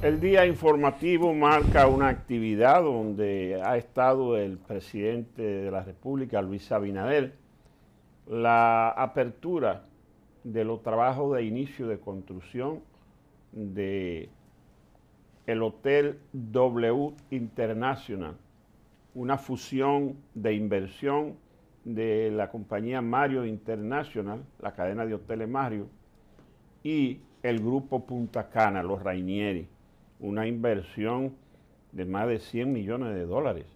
El día informativo marca una actividad donde ha estado el presidente de la República, Luis Abinader, la apertura de los trabajos de inicio de construcción de el Hotel W International, una fusión de inversión de la compañía Mario International, la cadena de hoteles Mario, y el grupo Punta Cana, los Rainieri una inversión de más de 100 millones de dólares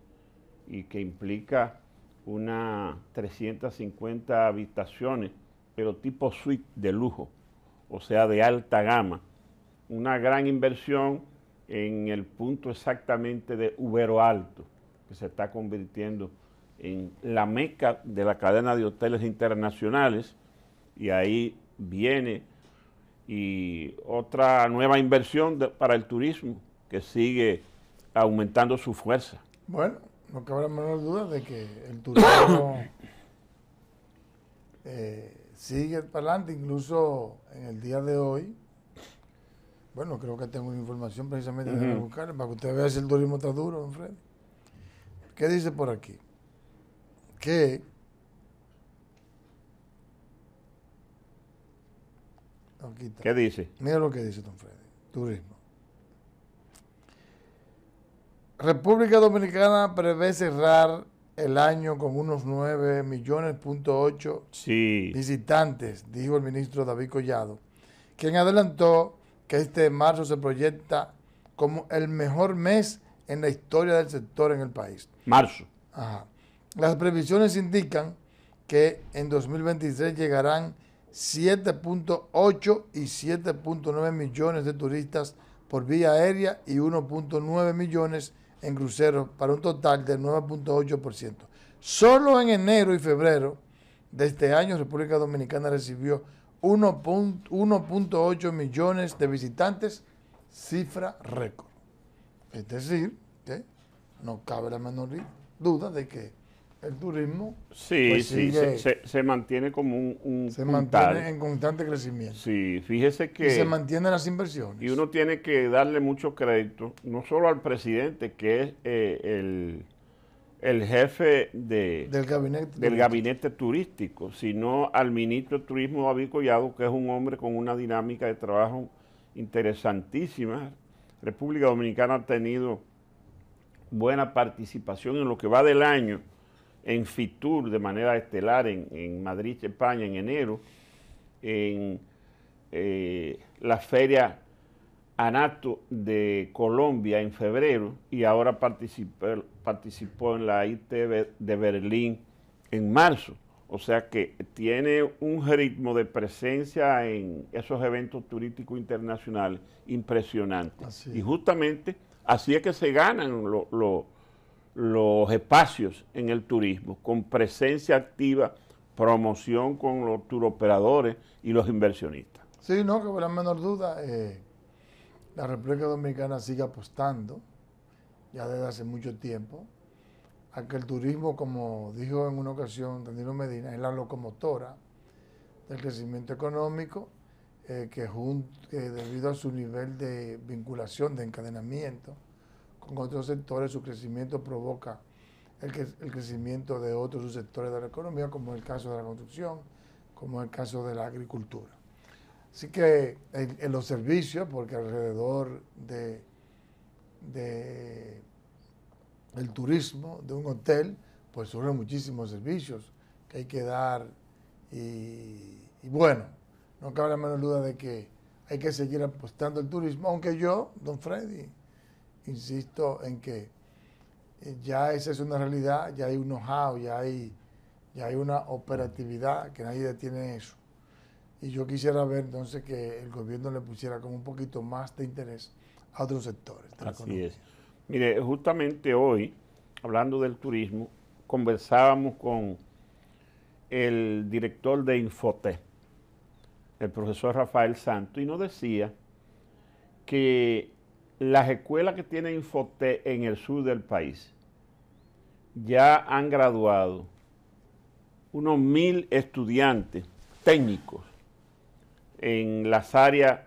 y que implica unas 350 habitaciones, pero tipo suite de lujo, o sea, de alta gama. Una gran inversión en el punto exactamente de Ubero Alto, que se está convirtiendo en la meca de la cadena de hoteles internacionales y ahí viene y otra nueva inversión para el turismo que sigue aumentando su fuerza. Bueno, no cabe la menor duda de que el turismo eh, sigue para adelante, incluso en el día de hoy. Bueno, creo que tengo información precisamente para para que usted vea si el turismo está duro, don Freddy. ¿Qué dice por aquí? Que ¿Qué dice? Mira lo que dice Don Freddy. Turismo. República Dominicana prevé cerrar el año con unos 9 millones, visitantes, dijo el ministro David Collado, quien adelantó que este marzo se proyecta como el mejor mes en la historia del sector en el país. Marzo. Las previsiones indican que en 2023 llegarán 7.8 y 7.9 millones de turistas por vía aérea y 1.9 millones en cruceros para un total del 9.8%. Solo en enero y febrero de este año República Dominicana recibió 1.8 millones de visitantes, cifra récord. Es decir, que no cabe la menor duda de que el turismo. Sí, pues sí, se, mantiene como un... se mantiene en constante crecimiento. Sí, fíjese que... Y se mantienen las inversiones. Y uno tiene que darle mucho crédito, no solo al presidente, que es eh, el, jefe del, gabinete, del gabinete turístico, sino al ministro de Turismo, David Collado, que es un hombre con una dinámica de trabajo interesantísima. República Dominicana ha tenido buena participación en lo que va del año en FITUR de manera estelar en, Madrid, España, en enero, en eh, la feria Anato de Colombia en febrero y ahora participó, en la ITV de Berlín en marzo. O sea que tiene un ritmo de presencia en esos eventos turísticos internacionales impresionante. Y justamente así es que se ganan los los espacios en el turismo, con presencia activa, promoción con los turoperadores y los inversionistas. Sí, no, que por la menor duda, eh, la República Dominicana sigue apostando, ya desde hace mucho tiempo, a que el turismo, como dijo en una ocasión Danilo Medina, es la locomotora del crecimiento económico, eh, que, debido a su nivel de vinculación, de encadenamiento, con otros sectores, su crecimiento provoca el, que, el crecimiento de otros sectores de la economía, como el caso de la construcción, como el caso de la agricultura. Así que en, los servicios, porque alrededor de, de el turismo de un hotel, pues surgen muchísimos servicios que hay que dar y, bueno, no cabe la menor duda de que hay que seguir apostando el turismo, aunque yo, don Freddy, insisto en que eh, ya esa es una realidad, ya hay un know-how, ya hay, ya hay una operatividad, que nadie detiene eso. Y yo quisiera ver entonces que el gobierno le pusiera como un poquito más de interés a otros sectores. Así es. Mire, justamente hoy, hablando del turismo, conversábamos con el director de infote el profesor Rafael Santo, y nos decía que las escuelas que tienen Infotec en el sur del país ya han graduado unos mil estudiantes técnicos en las áreas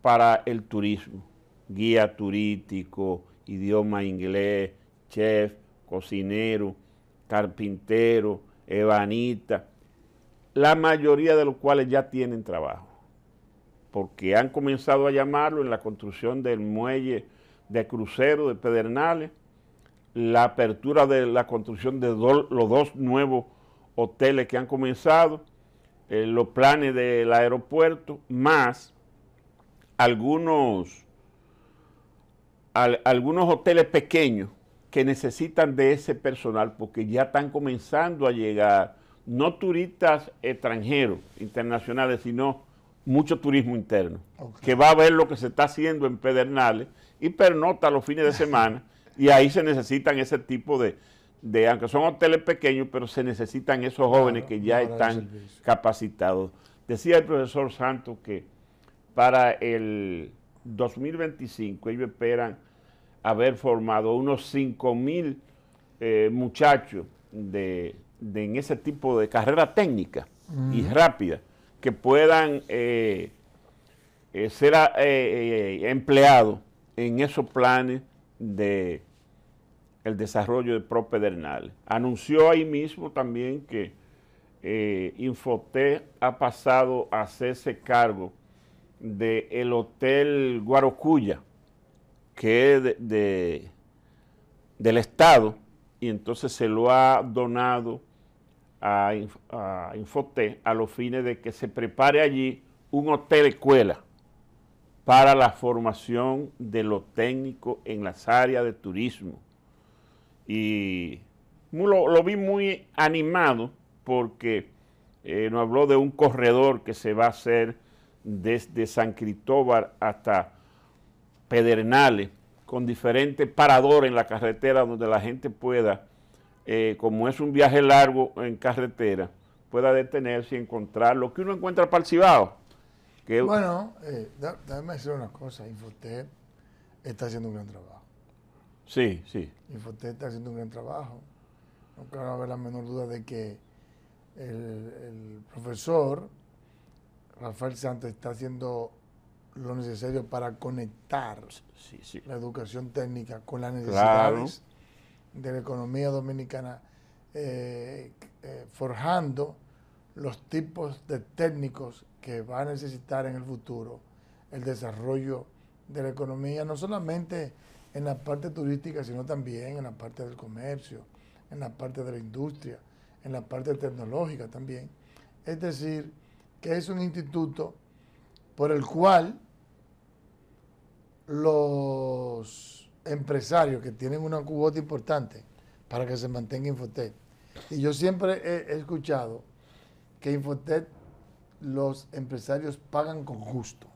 para el turismo, guía turístico, idioma inglés, chef, cocinero, carpintero, ebanista, la mayoría de los cuales ya tienen trabajo porque han comenzado a llamarlo en la construcción del muelle de crucero de Pedernales, la apertura de la construcción de los dos nuevos hoteles que han comenzado, eh, los planes del aeropuerto, más algunos, algunos hoteles pequeños que necesitan de ese personal porque ya están comenzando a llegar no turistas extranjeros, internacionales, sino mucho turismo interno, que va a ver lo que se está haciendo en Pedernales y pernota los fines de semana y ahí se necesitan ese tipo de, de aunque son hoteles pequeños, pero se necesitan esos jóvenes que ya están capacitados. Decía el profesor Santos que para el 2025 ellos esperan haber formado unos 5 mil eh, muchachos de, en ese tipo de carrera técnica y rápida que puedan eh, eh, ser eh, empleados en esos planes de el desarrollo de Propedernales. Anunció ahí mismo también que eh, ha pasado a hacerse cargo del Hotel Guarocuya, que es del Estado, y entonces se lo ha donado a, a Infoté a los fines de que se prepare allí un hotel escuela para la formación de los técnicos en las áreas de turismo. Y lo, vi muy animado porque eh, nos habló de un corredor que se va a hacer desde San Cristóbal hasta Pedernales, con diferentes paradores en la carretera donde la gente pueda eh, como es un viaje largo en carretera, pueda detenerse y encontrar lo que uno encuentra para el Cibao. bueno, eh, decir una cosa, Infotel está haciendo un gran trabajo. Sí, sí. Infotel está haciendo un gran trabajo. No cabe haber la menor duda de que el, profesor Rafael Santos está haciendo lo necesario para conectar la educación técnica con las necesidades de la economía dominicana, eh, eh, forjando los tipos de técnicos que va a necesitar en el futuro el desarrollo de la economía, no solamente en la parte turística, sino también en la parte del comercio, en la parte de la industria, en la parte tecnológica también. Es decir, que es un instituto por el cual los empresarios que tienen una cuota importante para que se mantenga Infotec. Y yo siempre he, escuchado que Infotec los empresarios pagan con gusto.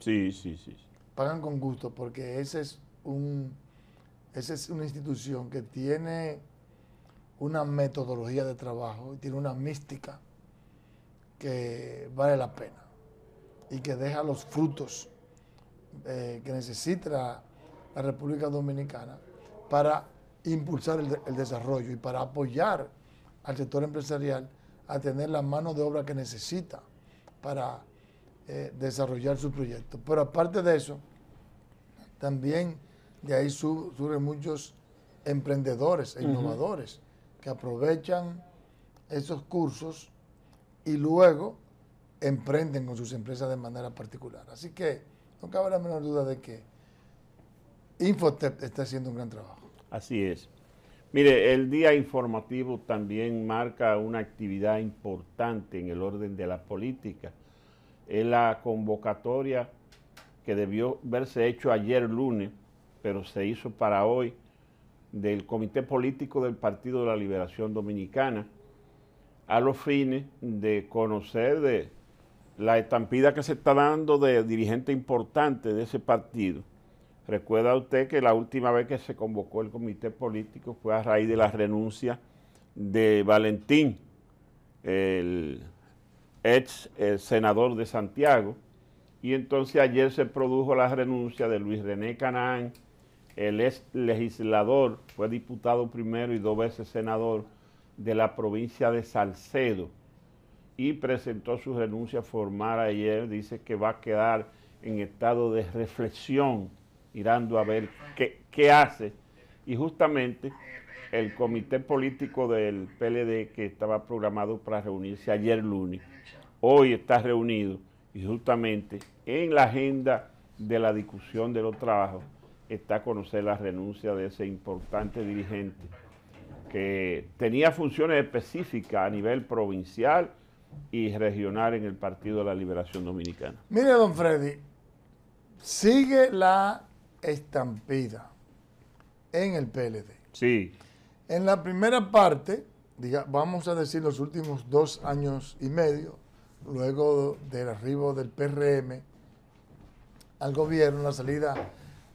Sí, sí, sí. Pagan con gusto porque ese es un, esa es una institución que tiene una metodología de trabajo y tiene una mística que vale la pena y que deja los frutos eh, que necesita la República Dominicana para impulsar el, desarrollo y para apoyar al sector empresarial a tener la mano de obra que necesita para eh, desarrollar su proyecto. Pero aparte de eso, también de ahí surgen muchos emprendedores e innovadores que aprovechan esos cursos y luego emprenden con sus empresas de manera particular. Así que no cabe la menor duda de que Infotep está haciendo un gran trabajo. Así es. Mire, el día informativo también marca una actividad importante en el orden de la política. Es la convocatoria que debió verse hecho ayer lunes, pero se hizo para hoy, del Comité Político del Partido de la Liberación Dominicana, a los fines de conocer de la estampida que se está dando de dirigente importante de ese partido Recuerda usted que la última vez que se convocó el comité político fue a raíz de la renuncia de Valentín, el ex eh, senador de Santiago, y entonces ayer se produjo la renuncia de Luis René Canaán, el ex legislador, fue diputado primero y dos veces senador de la provincia de Salcedo, y presentó su renuncia formal ayer, dice que va a quedar en estado de reflexión mirando a ver qué, qué hace. Y justamente el comité político del PLD que estaba programado para reunirse ayer lunes, hoy está reunido y justamente en la agenda de la discusión de los trabajos está a conocer la renuncia de ese importante dirigente que tenía funciones específicas a nivel provincial y regional en el Partido de la Liberación Dominicana. Mire, don Freddy, sigue la estampida en el PLD. Sí. En la primera parte, diga, vamos a decir los últimos dos años y medio, luego del arribo del PRM al gobierno, la salida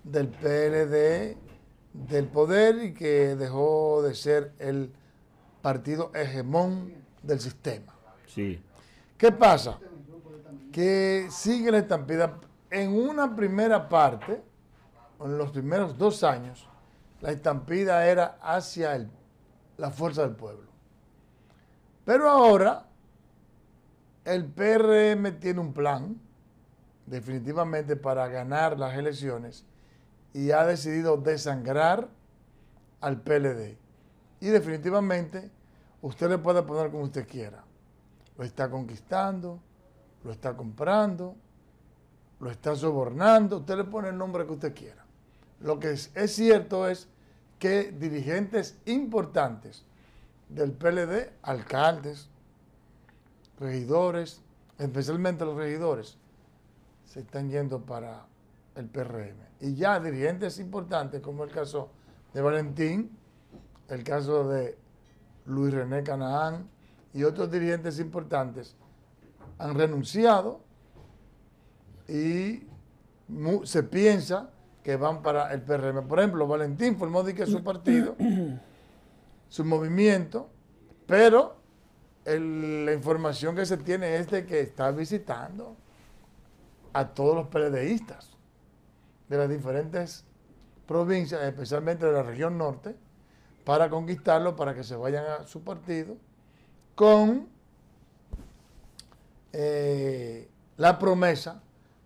del PLD del poder y que dejó de ser el partido hegemón del sistema. Sí. ¿Qué pasa? Que sigue la estampida en una primera parte, en los primeros dos años, la estampida era hacia el, la fuerza del pueblo. Pero ahora el PRM tiene un plan, definitivamente, para ganar las elecciones y ha decidido desangrar al PLD. Y definitivamente usted le puede poner como usted quiera. Lo está conquistando, lo está comprando, lo está sobornando, usted le pone el nombre que usted quiera. Lo que es, cierto es que dirigentes importantes del PLD, alcaldes, regidores, especialmente los regidores, se están yendo para el PRM. Y ya dirigentes importantes, como el caso de Valentín, el caso de Luis René Canaán y otros dirigentes importantes, han renunciado y se piensa que van para el PRM. Por ejemplo, Valentín formó de que su partido, su movimiento, pero la información que se tiene es de que está visitando a todos los PLDistas de las diferentes provincias, especialmente de la región norte, para conquistarlo, para que se vayan a su partido, con eh, la promesa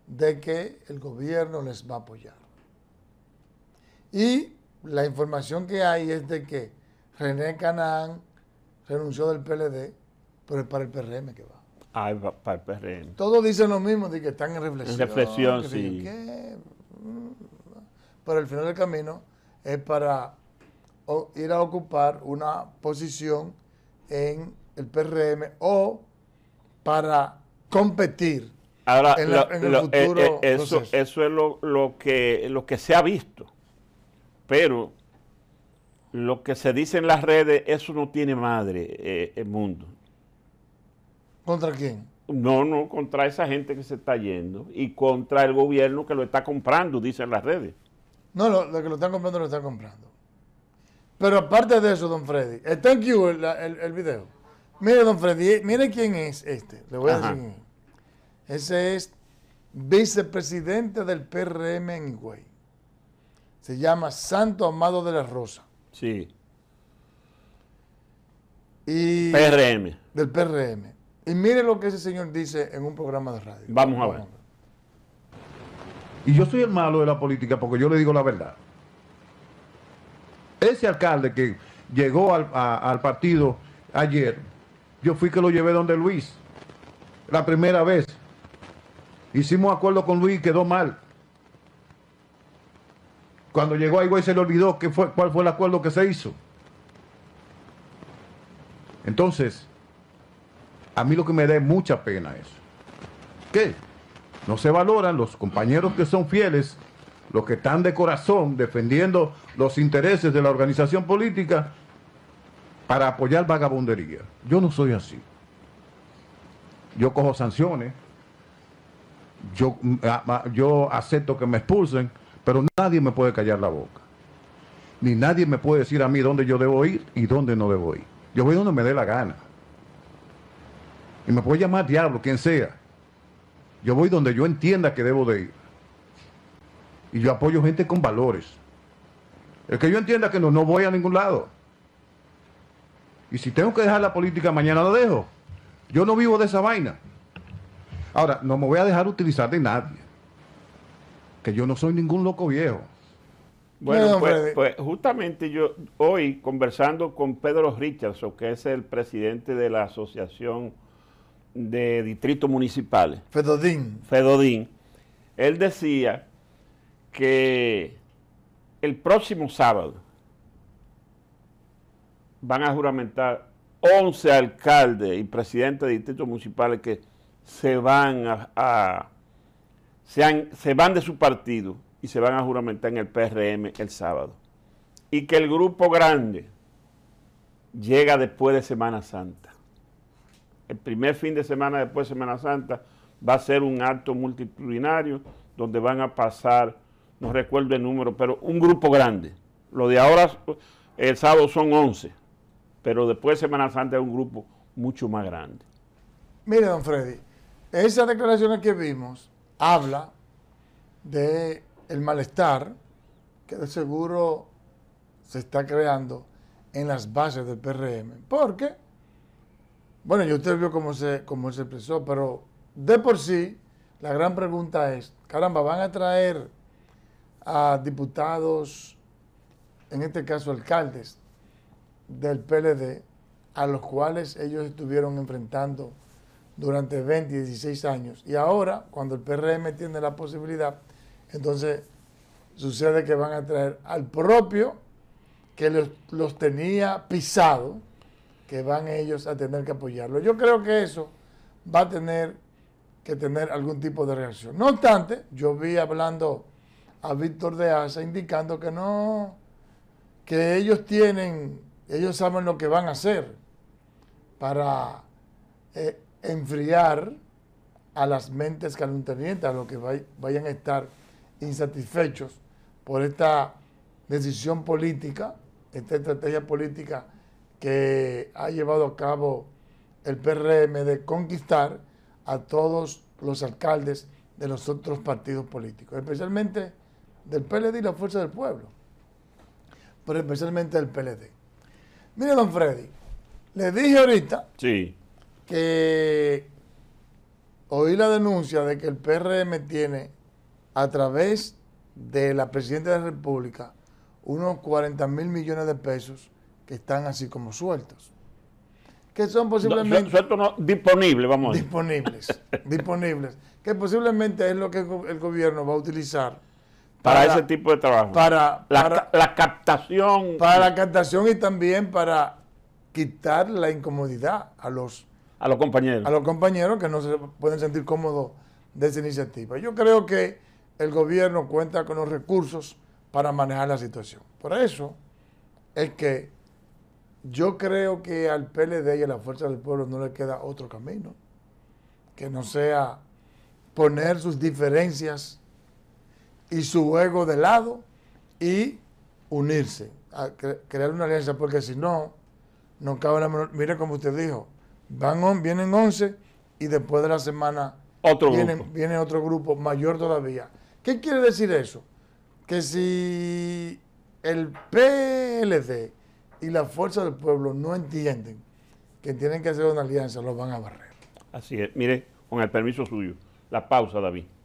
de que el gobierno les va a apoyar. Y la información que hay es de que René Canaán renunció del PLD, pero es para el PRM que va. Ah, para el PRM. Todos dicen lo mismo, de que están en reflexión. En reflexión, sí. ¿Qué? Mm, el final del camino es para ir a ocupar una posición en el PRM o para competir Ahora, en, el eh, futuro. Eh, eso, eso es lo, lo, que, lo que se ha visto pero lo que se dice en las redes, eso no tiene madre eh, el mundo. ¿Contra quién? No, no, contra esa gente que se está yendo y contra el gobierno que lo está comprando, dicen las redes. No, lo que lo están comprando lo están comprando. Pero aparte de eso, don Freddy, eh, thank you el, video. Mire, don Freddy, eh, mire quién es este. Le voy decir Ese es vicepresidente del PRM en Higüey se llama Santo Amado de la Rosa. Sí. Y PRM. Del PRM. Y mire lo que ese señor dice en un programa de radio. Vamos a ver. Y yo soy el malo de la política porque yo le digo la verdad. Ese alcalde que llegó al, al partido ayer, yo fui que lo llevé donde Luis, la primera vez. Hicimos acuerdo con Luis y quedó mal. Cuando llegó a Higüey se le olvidó qué fue, cuál fue el acuerdo que se hizo. Entonces, a mí lo que me da mucha pena es ¿Qué? no se valoran los compañeros que son fieles, los que están de corazón defendiendo los intereses de la organización política para apoyar vagabundería. Yo no soy así. Yo cojo sanciones, yo, mm, yo acepto que me expulsen, pero nadie me puede callar la boca. Ni nadie me puede decir a mí dónde yo debo ir y dónde no debo ir. Yo voy donde me dé la gana. Y me puede llamar diablo, quien sea. Yo voy donde yo entienda que debo de ir. Y yo apoyo gente con valores. El que yo entienda que no, no voy a ningún lado. Y si tengo que dejar la política mañana, la dejo. Yo no vivo de esa vaina. Ahora, no me voy a dejar utilizar de nadie que yo no soy ningún loco viejo. Bueno, pues, pues, justamente yo hoy conversando con Pedro Richardson, que es el presidente de la Asociación de Distritos Municipales. Fedodín. Fedodín. Él decía que el próximo sábado van a juramentar 11 alcaldes y presidentes de distritos municipales que se van a se, van de su partido y se van a juramentar en el PRM el sábado. Y que el grupo grande llega después de Semana Santa. El primer fin de semana después de Semana Santa va a ser un acto multitudinario donde van a pasar, no recuerdo el número, pero un grupo grande. Lo de ahora, el sábado son 11, pero después de Semana Santa es un grupo mucho más grande. Mire, don Freddy, esas declaraciones que vimos habla de el malestar que de seguro se está creando en las bases del PRM. Porque, bueno, yo usted vio cómo se, cómo se expresó, pero de por sí, la gran pregunta es, caramba, ¿van a traer a diputados, en este caso alcaldes del PLD, a los cuales ellos estuvieron enfrentando durante 20 16 años. Y ahora, cuando el PRM tiene la posibilidad, entonces sucede que van a traer al propio que los, tenía pisado, que van ellos a tener que apoyarlo. Yo creo que eso va a tener que tener algún tipo de reacción. No obstante, yo vi hablando a Víctor de Asa indicando que no, que ellos tienen, ellos saben lo que van a hacer para eh, enfriar a las mentes calenturientas, a los que vayan a estar insatisfechos por esta decisión política, esta estrategia política que ha llevado a cabo el PRM de conquistar a todos los alcaldes de los otros partidos políticos, especialmente del PLD y la Fuerza del Pueblo, pero especialmente del PLD. Mire, don Freddy, le dije ahorita sí que oí la denuncia de que el PRM tiene a través de la presidenta de la República unos 40 mil millones de pesos que están así como sueltos. Que son posiblemente... no, disponibles, vamos. A disponibles, disponibles. Que posiblemente es lo que el gobierno va a utilizar. Para, ese tipo de trabajo. para la, captación. Para la captación y también para quitar la incomodidad a los a los compañeros. A los compañeros que no se pueden sentir cómodos de esa iniciativa. Yo creo que el gobierno cuenta con los recursos para manejar la situación. Por eso es que yo creo que al PLD y a la Fuerza del Pueblo no le queda otro camino que no sea poner sus diferencias y su ego de lado y unirse, a crear una alianza, porque si no, no cabe la menor. Mire como usted dijo, Van vienen 11 y después de la semana otro viene, viene otro grupo mayor todavía. ¿Qué quiere decir eso? Que si el PLD y la Fuerza del Pueblo no entienden que tienen que hacer una alianza, los van a barrer. Así es. Mire, con el permiso suyo, la pausa, David.